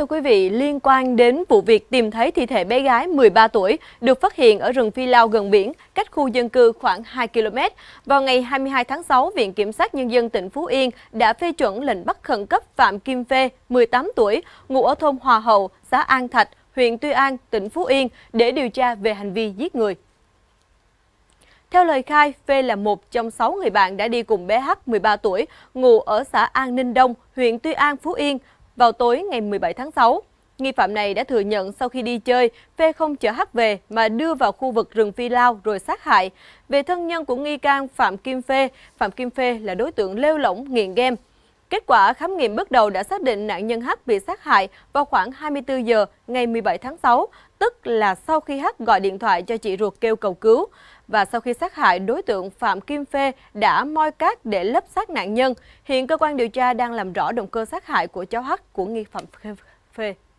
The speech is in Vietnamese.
Thưa quý vị, liên quan đến vụ việc tìm thấy thi thể bé gái 13 tuổi được phát hiện ở rừng Phi Lao gần biển, cách khu dân cư khoảng 2 km. Vào ngày 22 tháng 6, Viện Kiểm sát Nhân dân tỉnh Phú Yên đã phê chuẩn lệnh bắt khẩn cấp Phạm Kim Phê, 18 tuổi, ngụ ở thôn Hòa Hậu, xã An Thạch, huyện Tuy An, tỉnh Phú Yên để điều tra về hành vi giết người. Theo lời khai, Phê là một trong 6 người bạn đã đi cùng bé H 13 tuổi, ngụ ở xã An Ninh Đông, huyện Tuy An, Phú Yên vào tối ngày 17 tháng 6. Nghi phạm này đã thừa nhận sau khi đi chơi, Phê không chở Hắc về mà đưa vào khu vực rừng Phi Lao rồi sát hại. Về thân nhân của nghi can Phạm Kim Phê, Phạm Kim Phê là đối tượng lêu lỏng, nghiện game, Kết quả khám nghiệm bước đầu đã xác định nạn nhân H bị sát hại vào khoảng 24 giờ ngày 17 tháng 6, tức là sau khi H gọi điện thoại cho chị ruột kêu cầu cứu. Và sau khi sát hại, đối tượng Phạm Kim Phê đã moi cát để lấp xác nạn nhân. Hiện cơ quan điều tra đang làm rõ động cơ sát hại của cháu H của nghi phạm Phê.